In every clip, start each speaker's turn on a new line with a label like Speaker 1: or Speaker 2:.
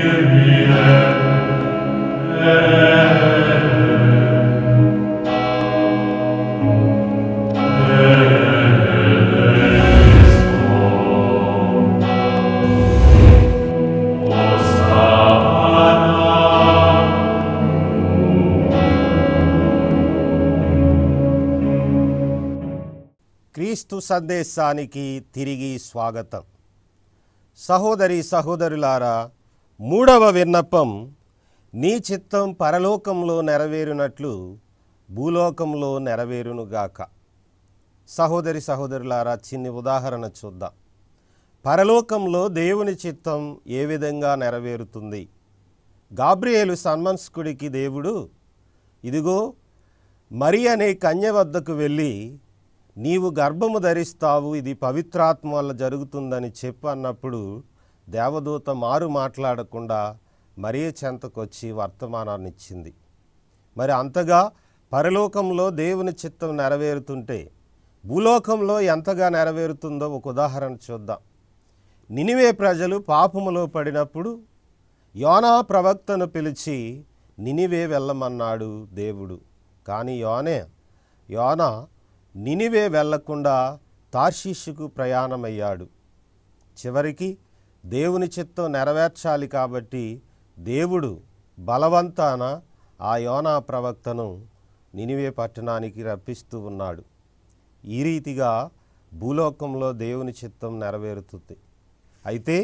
Speaker 1: క్రీస్తు సందేశానికి తిరిగి స్వాగతం సహోదరి సహోదరులారా మూడవ విన్నపం నీ చిత్తం పరలోకంలో నెరవేరునట్లు భూలోకంలో నెరవేరునుగాక సహోదరి సహోదరులారా చిన్ని ఉదాహరణ చూద్దాం పరలోకంలో దేవుని చిత్తం ఏ విధంగా నెరవేరుతుంది గాబ్రియేలు సన్మన్స్కుడికి దేవుడు ఇదిగో మరి అనే కన్య వద్దకు వెళ్ళి నీవు గర్భము ధరిస్తావు ఇది పవిత్రాత్మ వల్ల జరుగుతుందని చెప్పు అన్నప్పుడు దేవదూత మారు మాట్లాడకుండా మరీ చెంతకొచ్చి వర్తమానాన్నిచ్చింది మరి అంతగా పరలోకంలో దేవుని చిత్తం నెరవేరుతుంటే భూలోకంలో ఎంతగా నెరవేరుతుందో ఒక ఉదాహరణ చూద్దాం నినివే ప్రజలు పాపములో పడినప్పుడు యోనా ప్రవక్తను పిలిచి నినివే వెళ్ళమన్నాడు దేవుడు కానీ యోనే యోన నినివే వెళ్లకుండా తార్షీషుకు ప్రయాణమయ్యాడు చివరికి దేవుని చిత్తం నెరవేర్చాలి కాబట్టి దేవుడు బలవంతాన ఆ యోనా ప్రవక్తను నినివే పట్టణానికి రప్పిస్తూ ఉన్నాడు ఈ రీతిగా భూలోకంలో దేవుని చిత్తం నెరవేరుతుంది అయితే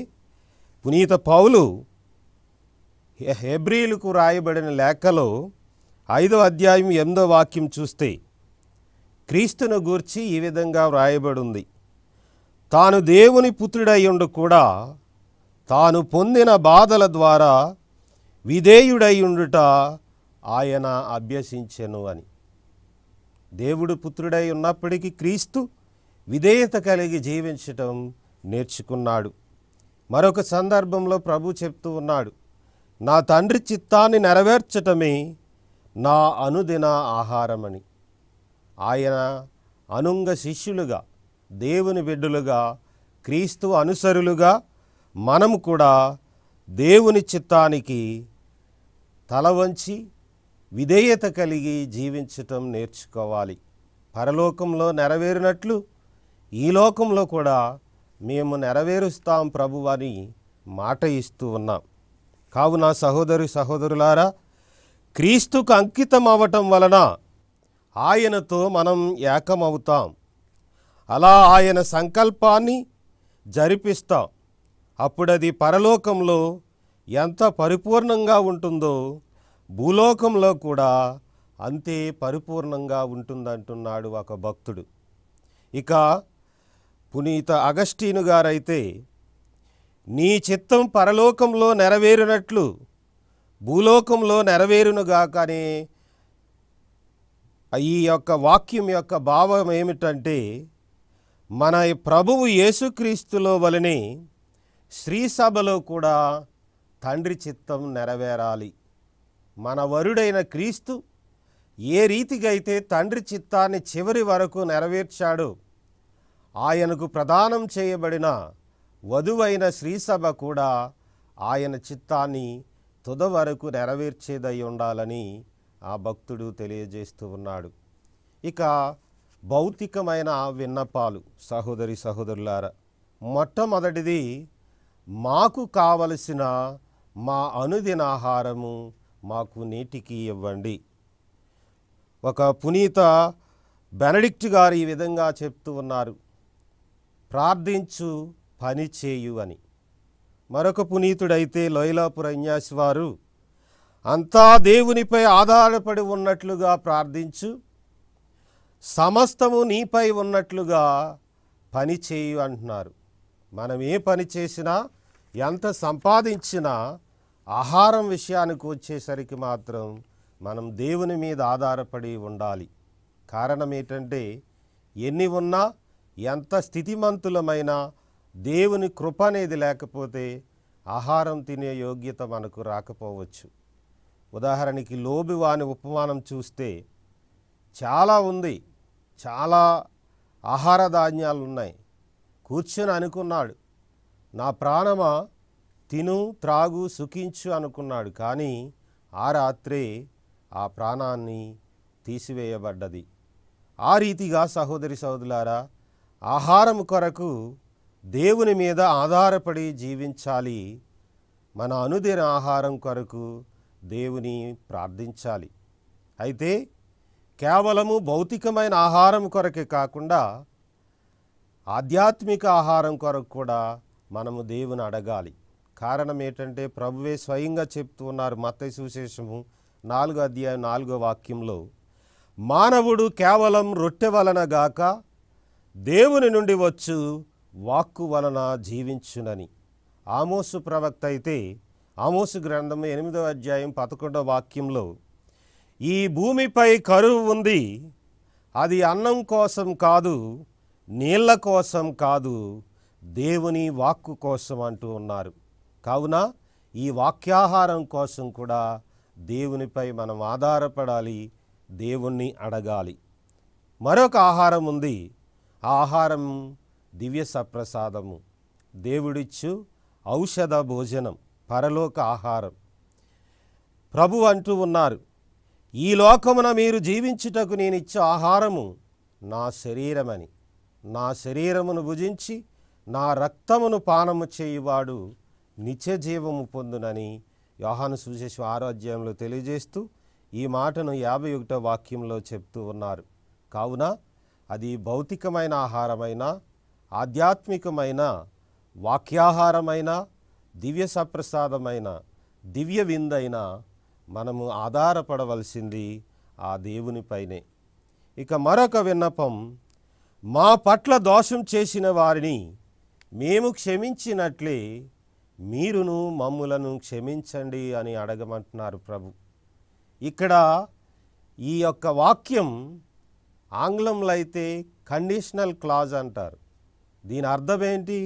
Speaker 1: పునీత పౌలు హెబ్రిలకు రాయబడిన లేఖలో ఐదో అధ్యాయం ఎనిమిదో వాక్యం చూస్తే క్రీస్తును గూర్చి ఈ విధంగా వ్రాయబడి ఉంది తాను దేవుని పుత్రుడయ్యుండు కూడా తాను పొందిన బాధల ద్వారా విధేయుడైయుండుట ఆయన అభ్యసించెను అని దేవుడు పుత్రుడై ఉన్నప్పటికీ క్రీస్తు విధేయత కలిగి జీవించటం నేర్చుకున్నాడు మరొక సందర్భంలో ప్రభు చెప్తూ ఉన్నాడు నా తండ్రి చిత్తాన్ని నెరవేర్చటమే నా అనుదిన ఆహారమని ఆయన అనుంగ శిష్యులుగా దేవుని బిడ్డలుగా క్రీస్తు అనుసరులుగా మనం కూడా దేవుని చిత్తానికి తల వంచి విధేయత కలిగి జీవించటం నేర్చుకోవాలి పరలోకంలో నెరవేరినట్లు ఈ లోకంలో కూడా మేము నెరవేరుస్తాం ప్రభు అని మాట ఇస్తూ ఉన్నాం కావున సహోదరి సహోదరులారా క్రీస్తుకు అంకితం అవటం వలన ఆయనతో మనం ఏకమవుతాం అలా ఆయన సంకల్పాన్ని జరిపిస్తాం అప్పుడది పరలోకంలో ఎంత పరిపూర్ణంగా ఉంటుందో భూలోకంలో కూడా అంతే పరిపూర్ణంగా ఉంటుందంటున్నాడు ఒక భక్తుడు ఇక పునీత అగస్టీను గారైతే నీ చిత్తం పరలోకంలో నెరవేరినట్లు భూలోకంలో నెరవేరునుగా కానీ ఈ యొక్క వాక్యం యొక్క భావం ఏమిటంటే మన ప్రభువు యేసుక్రీస్తులో వలనే శ్రీసభలో కూడా తండ్రి చిత్తం నెరవేరాలి మన వరుడైన క్రీస్తు ఏ రీతిగైతే తండ్రి చిత్తాన్ని చివరి వరకు నెరవేర్చాడో ఆయనకు ప్రదానం చేయబడిన వధువైన శ్రీసభ కూడా ఆయన చిత్తాన్ని తుద వరకు నెరవేర్చేదై ఉండాలని ఆ భక్తుడు తెలియజేస్తూ ఉన్నాడు ఇక భౌతికమైన విన్నపాలు సహోదరి సహోదరులారా మొట్టమొదటిది మాకు కావలసిన మా అనుదిన ఆహారము మాకు నీటికి ఇవ్వండి ఒక పునీత బెనడిక్ట్ గారు ఈ విధంగా చెప్తూ ఉన్నారు ప్రార్థించు పని చేయు అని మరొక పునీతుడైతే లోయలాపుర అన్యాసి వారు అంతా దేవునిపై ఆధారపడి ఉన్నట్లుగా ప్రార్థించు సమస్తము నీపై ఉన్నట్లుగా పని చేయు అంటున్నారు మనం ఏ పని చేసినా ఎంత సంపాదించినా ఆహారం విషయానికి వచ్చేసరికి మాత్రం మనం దేవుని మీద ఆధారపడి ఉండాలి కారణం ఏంటంటే ఎన్ని ఉన్నా ఎంత స్థితిమంతులమైన దేవుని కృప అనేది లేకపోతే ఆహారం తినే యోగ్యత మనకు రాకపోవచ్చు ఉదాహరణకి లోబివాని ఉపమానం చూస్తే చాలా ఉంది చాలా ఆహార ధాన్యాలు ఉన్నాయి కూర్చొని అనుకున్నాడు నా ప్రాణమా తిను త్రాగు సుఖించు అనుకున్నాడు కానీ ఆ రాత్రే ఆ ప్రాణాన్ని తీసివేయబడ్డది ఆ రీతిగా సహోదరి సహోదరులారా ఆహారం కొరకు దేవుని మీద ఆధారపడి జీవించాలి మన అనుదిన ఆహారం కొరకు దేవుని ప్రార్థించాలి అయితే కేవలము భౌతికమైన ఆహారం కొరకే కాకుండా ఆధ్యాత్మిక ఆహారం కొరకు కూడా మనము దేవుని అడగాలి కారణం ఏంటంటే ప్రభువే స్వయంగా చెప్తూ ఉన్నారు మత సుశేషము నాలుగో అధ్యాయం నాలుగో వాక్యంలో మానవుడు కేవలం రొట్టె వలన గాక దేవుని నుండి వచ్చు వాక్కు వలన జీవించునని ఆమోసు ప్రవక్త అయితే ఆమోసు గ్రంథం ఎనిమిదవ అధ్యాయం పదకొండవ వాక్యంలో ఈ భూమిపై కరువు ఉంది అది అన్నం కోసం కాదు నీళ్ల కోసం కాదు దేవుని వాక్కు కోసం అంటూ ఉన్నారు కావున ఈ వాక్యాహారం కోసం కూడా దేవునిపై మనం ఆధారపడాలి దేవుణ్ణి అడగాలి మరొక ఆహారం ఉంది ఆహారం దివ్య సప్రసాదము దేవుడిచ్చు ఔషధ భోజనం పరలోక ఆహారం ప్రభు అంటూ ఉన్నారు ఈ లోకమున మీరు జీవించుటకు నేనిచ్చే ఆహారము నా శరీరమని నా శరీరమును భుజించి నా రక్తమును పానము చేయువాడు నిత్య జీవము పొందునని యోహాను సువిశేషం ఆరోగ్యంలో తెలియజేస్తూ ఈ మాటను యాభై ఒకటో వాక్యంలో చెప్తూ ఉన్నారు కావున అది భౌతికమైన ఆహారమైన ఆధ్యాత్మికమైన వాక్యాహారమైన దివ్య సప్రసాదమైన దివ్య విందైన మనము ఆధారపడవలసింది ఆ దేవునిపైనే ఇక మరొక విన్నపం మా పట్ల దోషం చేసిన వారిని మేము క్షమించినట్లే మీరును మమ్ములను క్షమించండి అని అడగమంటున్నారు ప్రభు ఇక్కడ ఈ యొక్క వాక్యం ఆంగ్లంలో అయితే కండిషనల్ క్లాజ్ అంటారు దీని అర్థం ఏంటి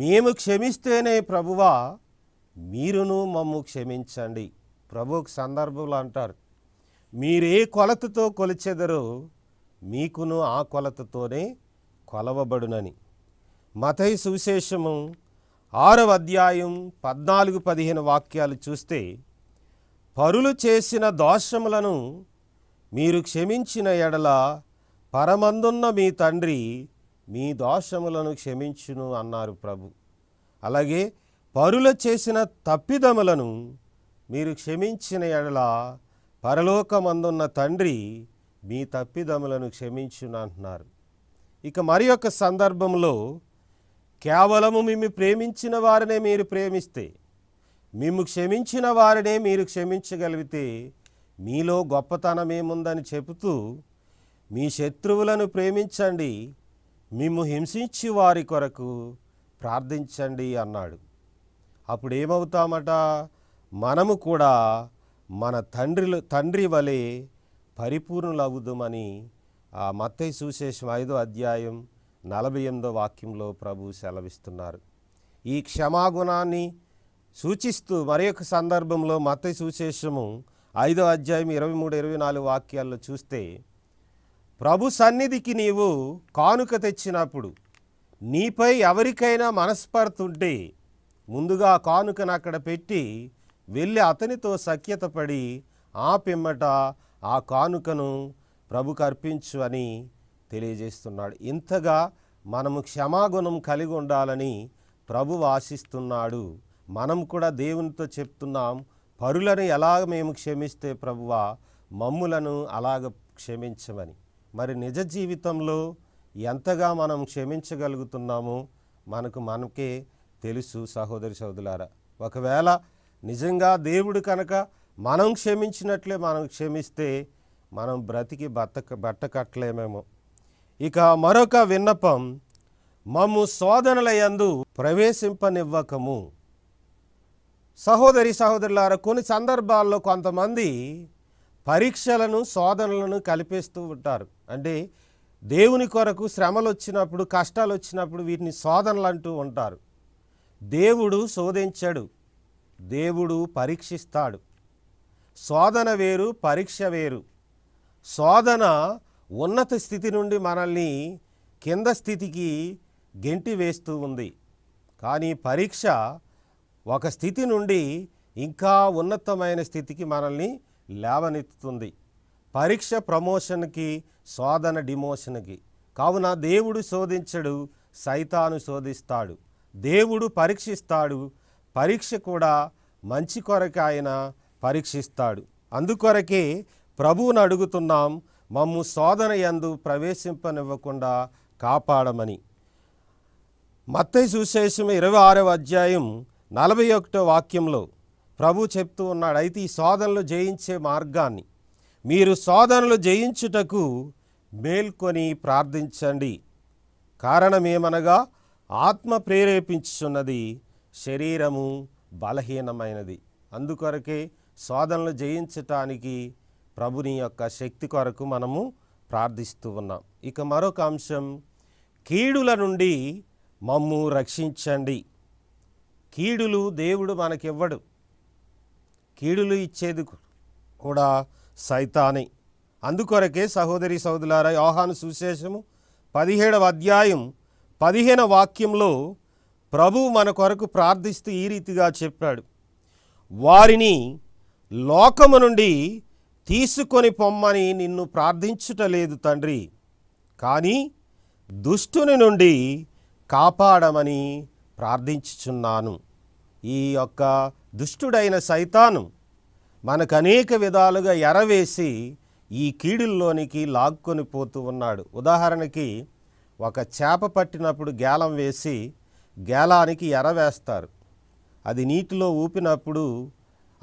Speaker 1: మేము క్షమిస్తేనే ప్రభువా మీరును మమ్ము క్షమించండి ప్రభుకు సందర్భంలో అంటారు మీరే కొలతతో కొలిచెదరో మీకును ఆ కొలతతోనే కొలవబడునని మతై సువిశేషము ఆరవ అధ్యాయం పద్నాలుగు పదిహేను వాక్యాలు చూస్తే పరులు చేసిన దోషములను మీరు క్షమించిన ఎడల పరమందున్న మీ తండ్రి మీ దోషములను క్షమించును అన్నారు ప్రభు అలాగే పరుల చేసిన తప్పిదములను మీరు క్షమించిన ఎడల పరలోకమందున్న తండ్రి మీ తప్పిదములను క్షమించును అంటున్నారు ఇక మరి సందర్భంలో కేవలము మేము ప్రేమించిన వారినే మీరు ప్రేమిస్తే మిమ్ము క్షమించిన వారినే మీరు క్షమించగలిగితే మీలో గొప్పతనం ఏముందని చెబుతూ మీ శత్రువులను ప్రేమించండి మిమ్ము హింసించి వారి కొరకు ప్రార్థించండి అన్నాడు అప్పుడు ఏమవుతామట మనము కూడా మన తండ్రిలు తండ్రి వలె ఆ మత్తయ్య సువిశేషం ఐదో అధ్యాయం నలభై ఎనిమిదో వాక్యంలో ప్రభు సెలవిస్తున్నారు ఈ క్షమాగుణాన్ని సూచిస్తూ మరి ఒక సందర్భంలో మత సువిశేషము ఐదో అధ్యాయం ఇరవై మూడు ఇరవై నాలుగు వాక్యాల్లో చూస్తే ప్రభు సన్నిధికి నీవు కానుక తెచ్చినప్పుడు నీపై ఎవరికైనా మనస్పర్తుంటే ముందుగా కానుకను అక్కడ పెట్టి వెళ్ళి అతనితో సఖ్యత పడి ఆ పిమ్మట ఆ కానుకను ప్రభుకు అర్పించు అని తెలియజేస్తున్నాడు ఇంతగా మనము క్షమాగుణం కలిగి ఉండాలని ప్రభు ఆశిస్తున్నాడు మనం కూడా దేవునితో చెప్తున్నాం పరులను ఎలాగ మేము క్షమిస్తే ప్రభువా మమ్ములను అలాగ క్షమించమని మరి నిజ జీవితంలో ఎంతగా మనం క్షమించగలుగుతున్నామో మనకు మనకే తెలుసు సహోదరి సోదరులారా ఒకవేళ నిజంగా దేవుడు కనుక మనం క్షమించినట్లే మనం క్షమిస్తే మనం బ్రతికి బట్ట బట్టకట్టలేమేమో ఇక మరొక విన్నపం మమ్ము శోధనలయందు ప్రవేశింపనివ్వకము సహోదరి సహోదరులారా కొన్ని సందర్భాల్లో కొంతమంది పరీక్షలను శోధనలను కల్పిస్తూ ఉంటారు అంటే దేవుని కొరకు శ్రమలు వచ్చినప్పుడు కష్టాలు వచ్చినప్పుడు వీటిని శోధనలు అంటూ ఉంటారు దేవుడు శోధించడు దేవుడు పరీక్షిస్తాడు శోధన వేరు పరీక్ష వేరు శోధన ఉన్నత స్థితి నుండి మనల్ని కింద స్థితికి గెంటి వేస్తూ ఉంది కానీ పరీక్ష ఒక స్థితి నుండి ఇంకా ఉన్నతమైన స్థితికి మనల్ని లేవనెత్తుతుంది పరీక్ష ప్రమోషన్కి శోధన డిమోషన్కి కావున దేవుడు శోధించడు సైతాను శోధిస్తాడు దేవుడు పరీక్షిస్తాడు పరీక్ష కూడా మంచి కొరకు ఆయన పరీక్షిస్తాడు అందుకొరకే ప్రభువును అడుగుతున్నాం మమ్ము శోధన ఎందు ప్రవేశింపనివ్వకుండా కాపాడమని మత్తయి సుశేషం ఇరవై ఆరవ అధ్యాయం నలభై ఒకటో వాక్యంలో ప్రభు చెప్తూ ఉన్నాడు అయితే ఈ శోధనలు జయించే మార్గాన్ని మీరు శోధనలు జయించుటకు మేల్కొని ప్రార్థించండి కారణమేమనగా ఆత్మ ప్రేరేపించుచున్నది శరీరము బలహీనమైనది అందుకొరకే శోధనలు జయించటానికి ప్రభుని యొక్క శక్తి కొరకు మనము ప్రార్థిస్తూ ఉన్నాం ఇక మరొక అంశం కీడుల నుండి మమ్ము రక్షించండి కీడులు దేవుడు మనకివ్వడు కీడులు ఇచ్చేది కూడా సైతానే అందుకొరకే సహోదరి సహోదరులారా యోహాను సుశేషము పదిహేడవ అధ్యాయం పదిహేన వాక్యంలో ప్రభు మన కొరకు ప్రార్థిస్తూ ఈ రీతిగా చెప్పాడు వారిని లోకము నుండి తీసుకొని పొమ్మని నిన్ను ప్రార్థించుటలేదు తండ్రి కానీ దుష్టుని నుండి కాపాడమని ప్రార్థించుచున్నాను ఈ యొక్క దుష్టుడైన సైతాను మనకు అనేక విధాలుగా ఎరవేసి ఈ కీడుల్లోనికి లాక్కొని పోతూ ఉన్నాడు ఉదాహరణకి ఒక చేప పట్టినప్పుడు గేలం వేసి గేలానికి ఎర వేస్తారు అది నీటిలో ఊపినప్పుడు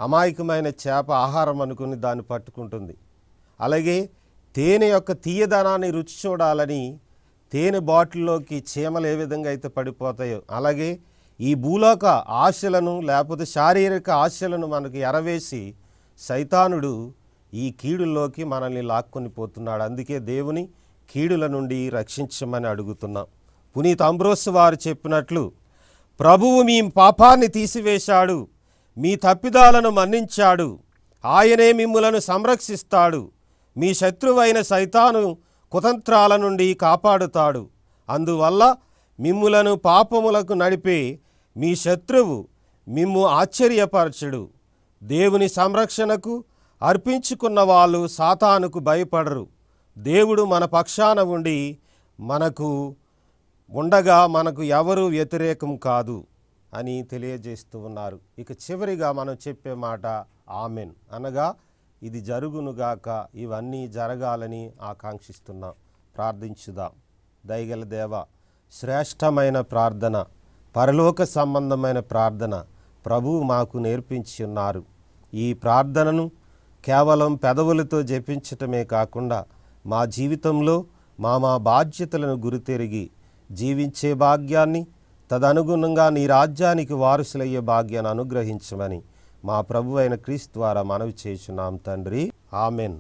Speaker 1: అమాయకమైన చేప ఆహారం అనుకుని దాన్ని పట్టుకుంటుంది అలాగే తేనె యొక్క తీయదనాన్ని రుచి చూడాలని తేనె బాటిల్లోకి చీమలు ఏ విధంగా అయితే పడిపోతాయో అలాగే ఈ భూలోక ఆశలను లేకపోతే శారీరక ఆశలను మనకు ఎరవేసి సైతానుడు ఈ కీడుల్లోకి మనల్ని లాక్కొని పోతున్నాడు అందుకే దేవుని కీడుల నుండి రక్షించమని అడుగుతున్నాం పునీత్ అంబ్రోస్ వారు చెప్పినట్లు ప్రభువు మీ పాపాన్ని తీసివేశాడు మీ తప్పిదాలను మన్నించాడు ఆయనే మిమ్ములను సంరక్షిస్తాడు మీ శత్రువైన సైతాను కుతంత్రాల నుండి కాపాడుతాడు అందువల్ల మిమ్ములను పాపములకు నడిపే మీ శత్రువు మిమ్ము ఆశ్చర్యపరచుడు దేవుని సంరక్షణకు అర్పించుకున్న వాళ్ళు సాతానుకు భయపడరు దేవుడు మన పక్షాన ఉండి మనకు ఉండగా మనకు ఎవరూ వ్యతిరేకం కాదు అని తెలియజేస్తూ ఉన్నారు ఇక చివరిగా మనం చెప్పే మాట ఆమెన్ అనగా ఇది జరుగునుగాక ఇవన్నీ జరగాలని ఆకాంక్షిస్తున్నాం ప్రార్థించుదాం దయగల దేవ శ్రేష్టమైన ప్రార్థన పరలోక సంబంధమైన ప్రార్థన ప్రభు మాకు నేర్పించి ఉన్నారు ఈ ప్రార్థనను కేవలం పెదవులతో జపించటమే కాకుండా మా జీవితంలో మా మా బాధ్యతలను గురితెరిగి జీవించే భాగ్యాన్ని తదనుగుణంగా నీ రాజ్యానికి వారసులయ్యే భాగ్యాన్ని అనుగ్రహించమని మా ప్రభు అయిన క్రీస్తు ద్వారా మనవి చేస్తున్నాం తండ్రి ఆమెన్